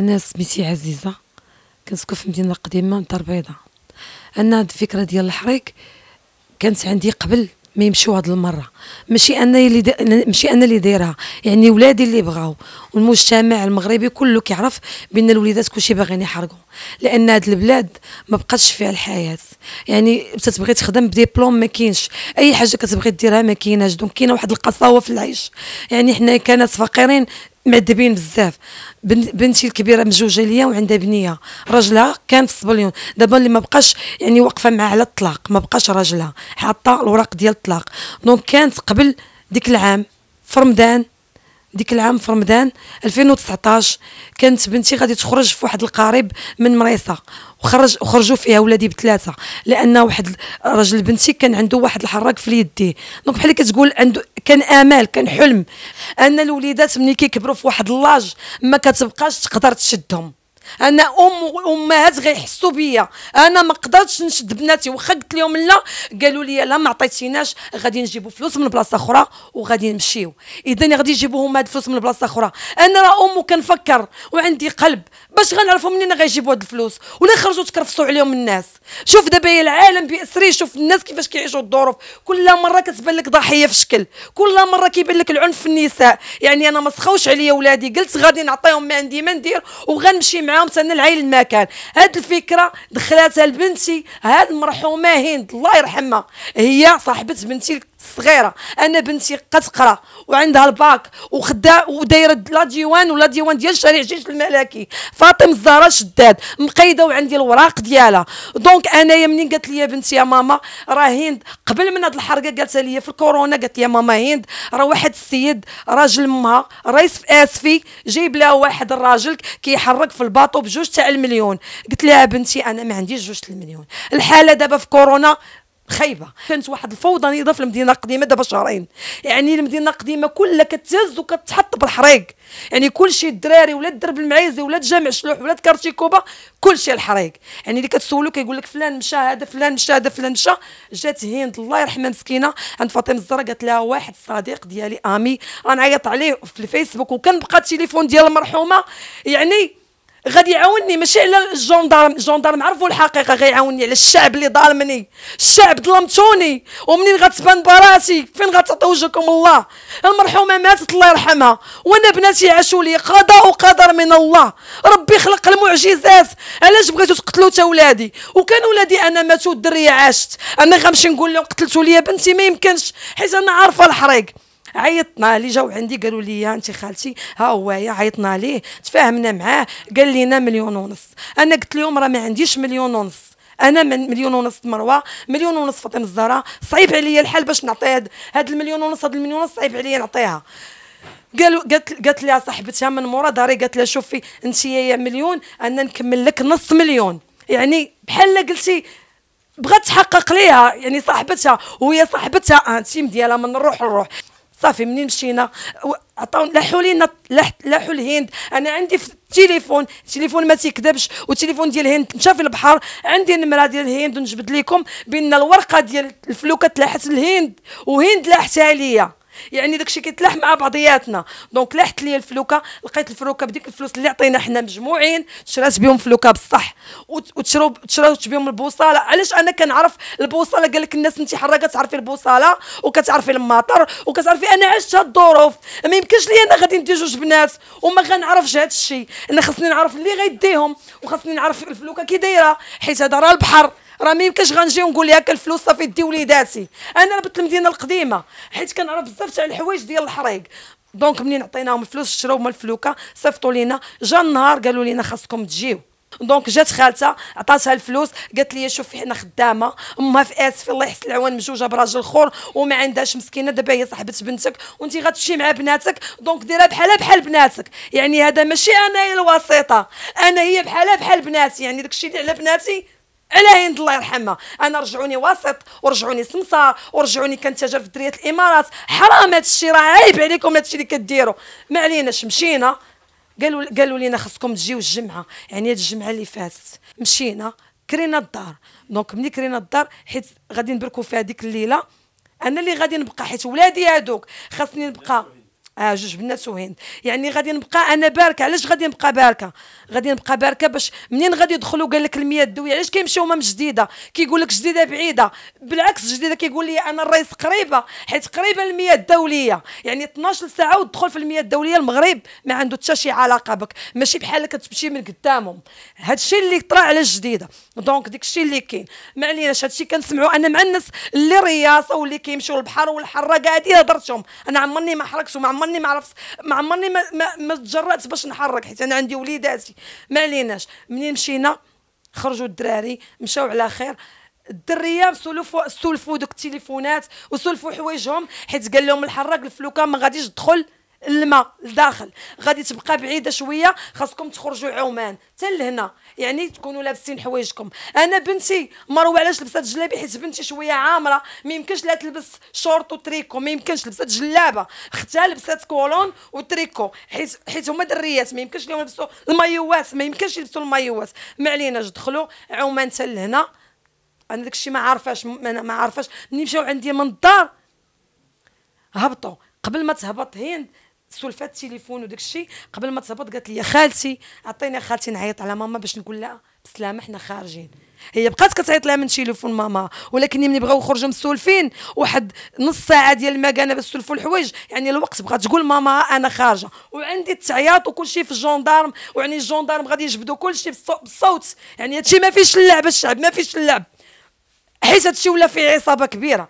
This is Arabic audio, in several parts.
انا سميتي عزيزه كنسكن في المدينه القديمه دار بيضاء انا هاد الفكره ديال الحريق كانت عندي قبل ما يمشيو هاد المره ماشي انا اللي دا... ماشي انا اللي دايرها يعني ولادي اللي بغاو والمجتمع المغربي كله كيعرف بان الوليدات كلشي باغيين يحرقوا لان هاد البلاد ما بقاتش فيها الحياه يعني تتبغي تخدم بديبلوم ما كاينش اي حاجه كتبغي ديرها ما كايناش دونك كاينه واحد القساوه في العيش يعني حنا كانت فقيرين معذبين بزاف بنتي الكبيره مزوجه ليا وعندها بنيه راجلها كان في الصبليون دابا اللي ما بقاش يعني واقفه معاه على الطلاق ما بقاش راجلها حاطه الوراق ديال الطلاق دونك كانت قبل ديك العام في رمضان ديك العام في رمضان 2019 كانت بنتي غادي تخرج في واحد القريب من مريسه وخرج وخرجوا فيها ولادي بثلاثه لان واحد راجل بنتي كان عنده واحد الحراق في يديه دونك بحال كتقول عنده كان امال كان حلم ان الوليدات ملي كيكبروا في واحد اللاج ما كتبقاش تقدر تشدهم انا ام وامهات غيحسوا بيا انا ما قدرتش نشد بناتي واخا قلت لهم لا قالوا لي لا ما عطيتيناش غادي نجيبوا فلوس من بلاصه اخرى وغادي نمشيو اذا غادي يجيبوهم هاد الفلوس من بلاصه اخرى انا راه ام وكنفكر وعندي قلب باش غنعرفوا منين غيجيبوا هاد الفلوس ولا خرجوا تكرفصوا عليهم الناس شوف دابا العالم باسره شوف الناس كيفاش كيعيشوا الظروف كل مره كتبان لك ضحيه في شكل كل مره كيبان لك العنف في النساء يعني انا ما سخوش عليا ولادي قلت غادي نعطيهم ما عندي ما ندير وغنمشي معاهم تانا العين المكان هاد الفكره دخلاتها لبنتي هاد المرحومه هند الله يرحمها هي صاحبه بنتي صغيره انا بنتي كتقرا وعندها الباك وخدا ودايره لا ديوان ولا ديوان ديال شارع جيش الملكي فاطم الزهراء شداد مقيده وعندي الوراق ديالها دونك انايا منين قالت لي بنتي يا ماما راه هند قبل من هاد الحرقه قالت لي في الكورونا قالت لي ماما هند راه واحد السيد راجل امها رئيس اسفي جايب لها واحد الراجل كيحرك في الباطو بجوج تاع المليون قلت لها بنتي انا ما عنديش جوج المليون الحاله دابا في كورونا خايبه كانت واحد الفوضى نضيفه في المدينه القديمه دابا شهرين يعني المدينه القديمه كلها كتهز وكتحط بالحريق يعني كلشي الدراري ولاد الدرب المعيزي ولاد جامع شلوح ولاد كارتي كوبا كلشي الحريق يعني اللي كتسولو كيقول لك فلان مشى هذا فلان مشى هذا فلان مشى جات هند الله يرحمها مسكينه عند فاطمه الزهراء قالت لها واحد صديق ديالي امي غنعيط عليه في الفيسبوك وكنبقى التليفون ديال المرحومه يعني غادي يعاونني ماشي على الجندرم الجندرم عرفوا الحقيقه غيعاونني على الشعب اللي ظالمني الشعب ظلمتوني ومنين غتبان براسي فين غتعطي وجهكم الله المرحومه ماتت الله يرحمها وانا بناتي عاشوا لي قضاء وقدر من الله ربي خلق المعجزات علاش بغيتو تقتلوا تا ولادي وكان ولادي انا ماتوا الدريه عاشت انا غنمشي نقول لهم قتلتوا لي بنتي ما يمكنش حيت انا عارفه الحريق عيطنا لي جاو عندي قالوا لي انت خالتي ها هو عيطنا ليه تفاهمنا معاه قال لينا مليون ونص انا قلت لهم راه ما عنديش مليون ونص انا من مليون ونص مروه مليون ونص فاطمه الزهراء صعيب عليا الحال باش نعطي هاد, هاد المليون ونص هاد المليون ونص صعيب عليا نعطيها قالوا قالت قالت لها صاحبتها من مورا داري قالت لها شوفي انت يا مليون انا نكمل لك نص مليون يعني بحال قلتي بغات تحقق ليها يعني صاحبتها وهي صاحبتها انتيم آه، ديالها من الروح للروح صافي منين مشينا عطاو لاحوا لينا لاحوا الهند انا عندي في التليفون التليفون ما تيكذبش والتليفون ديال الهند مشى في البحر عندي النمره ديال الهند ونجبد لكم بان الورقه ديال الفلوكه تلاحت الهند وهند لاحتها ليا يعني داكشي كيتلاح مع بعضياتنا دونك لاحت لي الفلوكه لقيت الفلوكه بديك الفلوس اللي عطينا حنا مجموعين شرات بهم فلوكه بصح وتشرب تشرات بهم البوصله علاش انا كنعرف البوصله قال لك الناس انت حره كتعرفي البوصله وكتعرفي المطر وكتعرفي انا عشت هاد الظروف ما يمكنش لي انا غادي ندي جوج بنات وما غنعرفش هاد الشيء انا خصني نعرف اللي غيديهم وخصني نعرف الفلوكه كي دايره حيت هذا راه البحر راه ما يمكنش غنجي ونقول لها الفلوس صافي دي وليداتي انا ربط المدينه القديمه حيت كنعرف بزاف تاع الحوايج ديال الحريق دونك منين عطيناهم الفلوس شراو هما الفلوكه صيفطوا لينا جا النهار قالوا لينا خاصكم تجيو دونك جات خالتها عطاتها الفلوس قالت لي شوفي حنا خدامه امها في اسف الله يحسن العوان مجوجه براجل خور وما عندهاش مسكينه دابا هي صاحبه بنتك وانت غتمشي مع بناتك دونك ديرها بحالها بحال بناتك يعني هذا ماشي انا الوسيطه انا هي بحالها بحال بناتي يعني داكشي اللي على بناتي على هند الله يرحمها انا رجعوني وسط ورجعوني سمسار ورجعوني كنتاجر في دريه الامارات حرام هذا الشيء راه عيب عليكم هذا الشيء اللي كديروا ما عليناش مشينا قالوا قالوا لينا خصكم تجيو الجمعه يعني هاد الجمعه اللي فاتت مشينا كرينا الدار دونك ملي كرينا الدار حيت غادي نبركو فيها هذيك الليله انا اللي غادي نبقى حيت ولادي هادوك خاصني نبقى اه جوج بنات وهند يعني غادي نبقى انا باركه علاش غادي نبقى باركه غادي نبقى باركه باش منين غادي يدخلوا قال لك المياه الدويه علاش كيمشيو هما من جديده كيقول لك جديده بعيده بالعكس جديده كيقول لي انا الرئيس قريبه حيت قريبه المياه الدوليه يعني 12 ساعه وتدخل في المياه الدوليه المغرب ما عنده حتى شي علاقه بك ماشي بحال كتمشي من قدامهم هادشي اللي طرا على الجديده دونك داكشي اللي كاين ما عليناش هادشي كنسمعوا انا مع الناس اللي رياصه واللي كيمشيو للبحر والحره قاعدين هضرتهم انا عمرني ما حركت وما عمرني عمرني ما عرفت ما عمرني ما, ما, ما تجرأت باش نحرك حيت انا عندي وليداتي ما عليناش منين مشينا خرجوا الدراري مشاو على خير الدريه سولفوا سولفوا دوك التليفونات وسولفوا حوايجهم حيت قال لهم الحراق الفلوكه ما غاديش تدخل الماء لداخل غادي تبقى بعيده شويه خاصكم تخرجوا عمان حتى لهنا يعني تكونوا لابسين حوايجكم انا بنتي مروه علاش لبست جلابي حيت بنتي شويه عامره ما يمكنش لا تلبس شورت وتريكو ما يمكنش لبست جلابه اختها لبست كولون وتريكو حيت حيت هما دريات ما يمكنش لهم يلبسوا المايوات ما يمكنش يلبسوا المايوات ما عليناش دخلوا عمان حتى لهنا انا الشيء ما عارفاش ما عارفاش منين مشاو عندي من الدار هبطوا قبل ما تهبط هند سولفات تليفون وداك الشيء قبل ما تهبط قالت لي خالتي عطيني خالتي نعيط على ماما باش نقول لها بسلامه حنا خارجين هي بقات كتعيط لها من تليفون ماما ولكن ملي بغاو يخرجوا مسولفين واحد نص ساعه ديال المكانه باش سولفوا الحوايج يعني الوقت بغات تقول ماما انا خارجه وعندي التعياط وكل شيء في الجندارم ويعني الجندارم غادي يجبدوا كل شيء بالصوت يعني هادشي ما فيش اللعب الشعب ما فيش اللعب حيت هادشي ولا فيه عصابه كبيره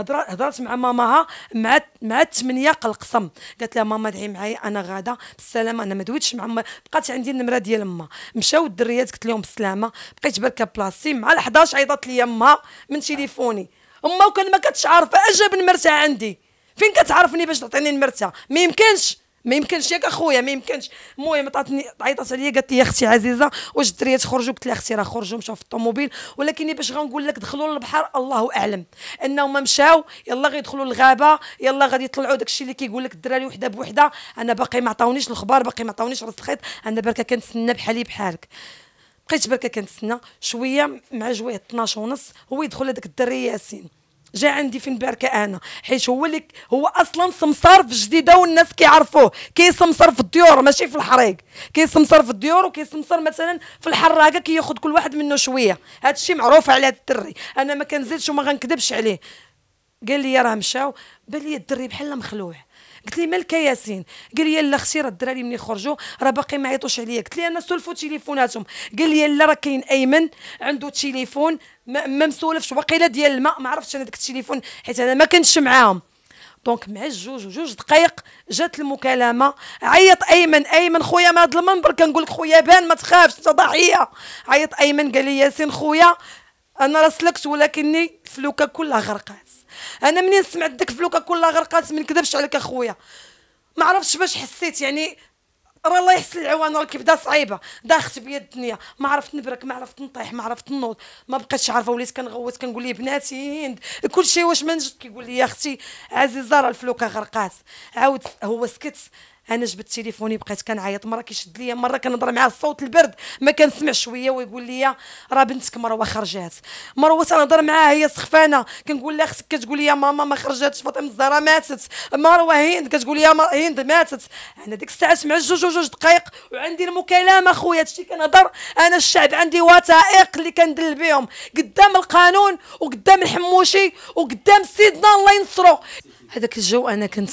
هضرات مع ماماها مع مع الثمانيه قلقصم قالت لها ماما دعي معايا انا غاده بالسلامه انا ما دويتش مع ما بقات عندي النمره ديال ما مشاو الدريات قلت لهم بالسلامه بقيت بركه بلاصتي مع 11 عيطات لي ما من تليفوني اما وكان ما كتش عارفه اجا بنمرتها عندي فين كتعرفني باش تعطيني نمرتها ما يمكنش ما يمكنش ياك اخويا ما يمكنش المهم عطاتني عيطات عليا قالت لي يا اختي عزيزه واش الدريات خرجوا قلت لها اختي راه خرجوا مشاو في الطوموبيل ولكن باش غنقول لك دخلوا للبحر الله اعلم انهم مشاو يلا غيدخلوا للغابه يلا غادي يطلعوا داكشي اللي كيقول لك الدراري وحده بوحده انا باقي ما عطاونيش الاخبار باقي ما عطاونيش راس الخيط انا بركه كنتسنى بحالي بحالك بقيت بركه كنتسنى شويه مع جويه 12 ونص هو يدخل هذاك الدري ياسين جا عندي في نباركه انا حيت هو اللي هو اصلا سمسار في جديده والناس كيعرفوه كيسمسر في الديور ماشي في الحريق كيسمسر في الديور وكيسمسر مثلا في الحراقه كياخذ كل واحد منه شويه هذا الشيء معروف على هذا الدري انا ما كنزيدش وما غنكذبش عليه قال لي راه مشاو بان لي الدري بحال مخلوع قلت لي مالك ياسين قال لي لا اختي راه الدراري ملي خرجوا راه باقي ما يعيطوش عليا قلت لي انا سولفوا تليفوناتهم قال لي لا راه كاين ايمن عنده تليفون ما, مسولفش وقيله ديال الماء ما عرفتش انا داك التليفون حيت انا ما كنتش معاهم دونك مع جوج دقائق جات المكالمه عيط ايمن ايمن خويا من هذا المنبر كنقول لك خويا بان ما تخافش انت ضحيه عيط ايمن قال لي ياسين خويا انا سلكت ولكني فلوكه كلها غرقات انا منين سمعت داك فلوكه كلها غرقات من كذبش عليك اخويا ما عرفتش باش حسيت يعني راه الله يحسن العوان راه الكبده صعيبه داخت بيا الدنيا ما عرفت نبرك ما عرفت نطيح ما عرفت نوض ما بقيتش عارفه وليت كنغوت كنقول ليه بناتي هند كل شيء واش ما نجد كيقول لي يا اختي عزيزه راه الفلوكه غرقات عاود هو سكت انا جبت تليفوني بقيت كنعيط مره كيشد ليا مره كنهضر معاه الصوت البرد ما كنسمع شويه ويقول لي راه بنتك مروه خرجات مروه تنهضر معاها هي سخفانه كنقول لها اختك كتقول لي ماما ما خرجاتش فاطمه الزهراء ماتت مروه هند كتقول لي هند ماتت انا ديك الساعه سمعت جوج جوج دقائق وعندي المكالمه خويا هادشي كنهضر انا الشعب عندي وثائق اللي كندل بهم قدام القانون وقدام الحموشي وقدام سيدنا الله ينصرو هذاك الجو انا كنت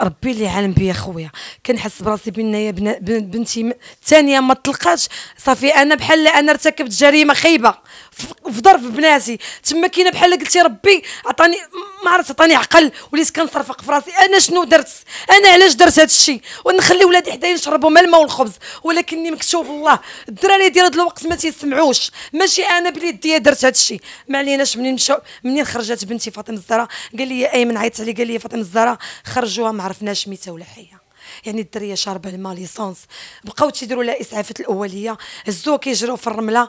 ربي اللي عالم بيا خويا كنحس براسي بان بنتي الثانيه ما طلقاتش صافي انا بحال انا ارتكبت جريمه خايبه في ظرف بناتي تما كاينه بحال قلتي ربي عطاني ما عرفت عطاني عقل وليت كنصرفق في راسي انا شنو درت انا علاش درت هذا الشيء ونخلي ولادي حدايا يشربوا ما الماء والخبز ولكني مكتوب الله الدراري ديال هذا الوقت ما تيسمعوش ماشي انا بليدي درت هذا الشيء ما عليناش منين مشاو منين خرجت بنتي فاطمه الزهراء قال لي ايمن عيطت علي قال لي الدريه فاطمه الزهراء خرجوها ما عرفناش ميته ولا حيه يعني الدريه شاربه الماء ليسونس بقاو تيديروا لها اسعافات الاوليه هزوها كيجروا في الرمله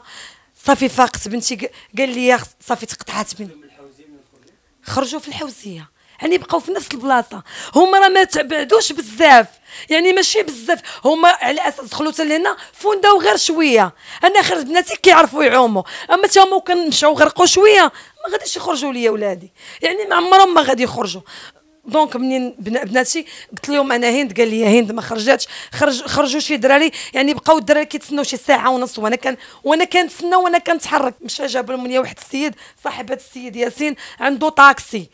صافي فاقت بنتي قال لي صافي تقطعات من خرجوا في الحوزيه يعني بقاو في نفس البلاصه هما راه ما تبعدوش بزاف يعني ماشي بزاف هما على اساس دخلوا حتى لهنا فونداو غير شويه انا خرج بناتي كيعرفوا يعوموا اما حتى هما كنمشاو غرقوا شويه ما غاديش يخرجوا ليا ولادي يعني ما عمرهم ما غادي يخرجوا دونك منين بناتي قلت لهم انا هند قال لي هند ما خرجتش خرج خرجوا شي دراري يعني بقاو الدراري كيتسناو شي ساعه ونص وانا كان وانا كنتسنى وانا كنتحرك مشى جاب لهم واحد السيد صاحبه السيد ياسين عنده طاكسي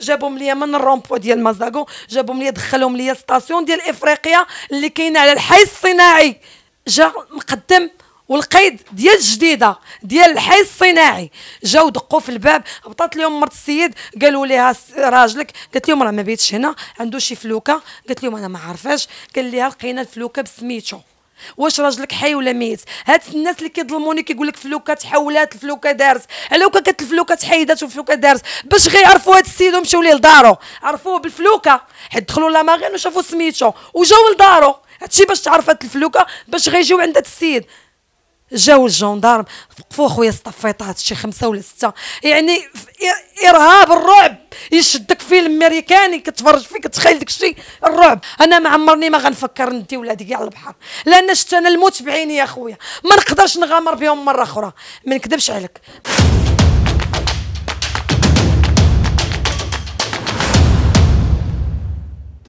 جابهم ليا من الرومبو ديال مازاغو جابهم ليا دخلهم ليا ستاسيون ديال افريقيا اللي كاينه على الحي الصناعي جا مقدم والقيد ديال الجديده ديال الحي الصناعي جاو دقوا في الباب هبطت لهم مرت السيد قالوا لها راجلك قالت لهم راه ما بيتش هنا عنده شي فلوكه قالت لهم انا ما عارفاش قال لها لقينا الفلوكه بسميتو واش راجلك حي ولا ميت هاد الناس اللي كيظلموني كيقول لك فلوكه تحولات الفلوكه دارت الا كانت الفلوكه تحيدات والفلوكه دارت باش غيعرفوا هاد السيد ومشاو ليه لدارو عرفوه بالفلوكه حيت دخلوا لا ماغين وشافوا سميتو وجاو لدارو هادشي باش تعرفت الفلوكه باش غيجيو عند السيد جاو الجندارم وقفوا خويا صطفيطات شي خمسه ولا سته يعني ارهاب الرعب يشدك فيلم امريكاني كتفرج فيه كتخيل داكشي الرعب انا ما عمرني ما غنفكر ندي ولادي كاع البحر لان شفت انا الموت بعيني يا خويا ما نقدرش نغامر بهم مره اخرى ما نكذبش عليك